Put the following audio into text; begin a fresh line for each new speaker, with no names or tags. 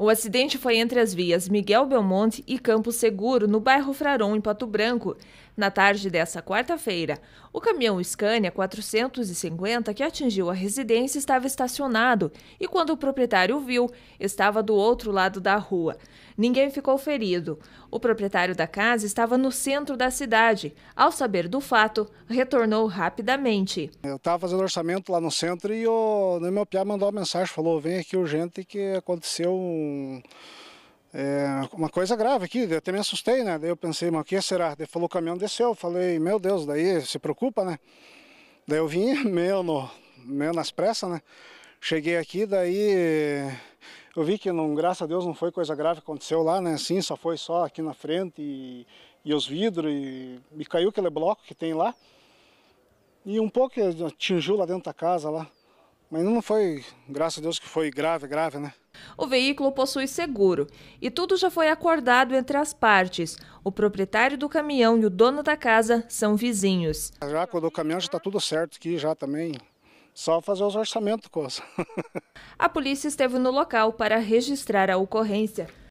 O acidente foi entre as vias Miguel Belmonte e Campo Seguro, no bairro Fraron, em Pato Branco. Na tarde dessa quarta-feira, o caminhão Scania 450 que atingiu a residência estava estacionado e, quando o proprietário viu, estava do outro lado da rua. Ninguém ficou ferido. O proprietário da casa estava no centro da cidade. Ao saber do fato, retornou rapidamente. Eu estava fazendo
orçamento lá no centro e o né, meu pia mandou uma mensagem, falou, vem aqui urgente que aconteceu um é, uma coisa grave aqui, eu até me assustei, né? Daí eu pensei, mas o que será? Ele falou, o caminhão desceu, eu falei, meu Deus, daí se preocupa, né? Daí eu vim meio, no, meio nas pressas, né? Cheguei aqui, daí eu vi que, não, graças a Deus, não foi coisa grave que aconteceu lá, né? Sim, só foi só aqui na frente e, e os vidros e, e caiu aquele bloco que tem lá. E um pouco atingiu lá
dentro da casa lá. Mas não foi, graças a Deus, que foi grave, grave, né? O veículo possui seguro e tudo já foi acordado entre as partes. O proprietário do caminhão e o dono da casa são vizinhos. Já quando o caminhão já está tudo certo aqui, já também só fazer os orçamentos, coisa. a polícia esteve no local para registrar a ocorrência.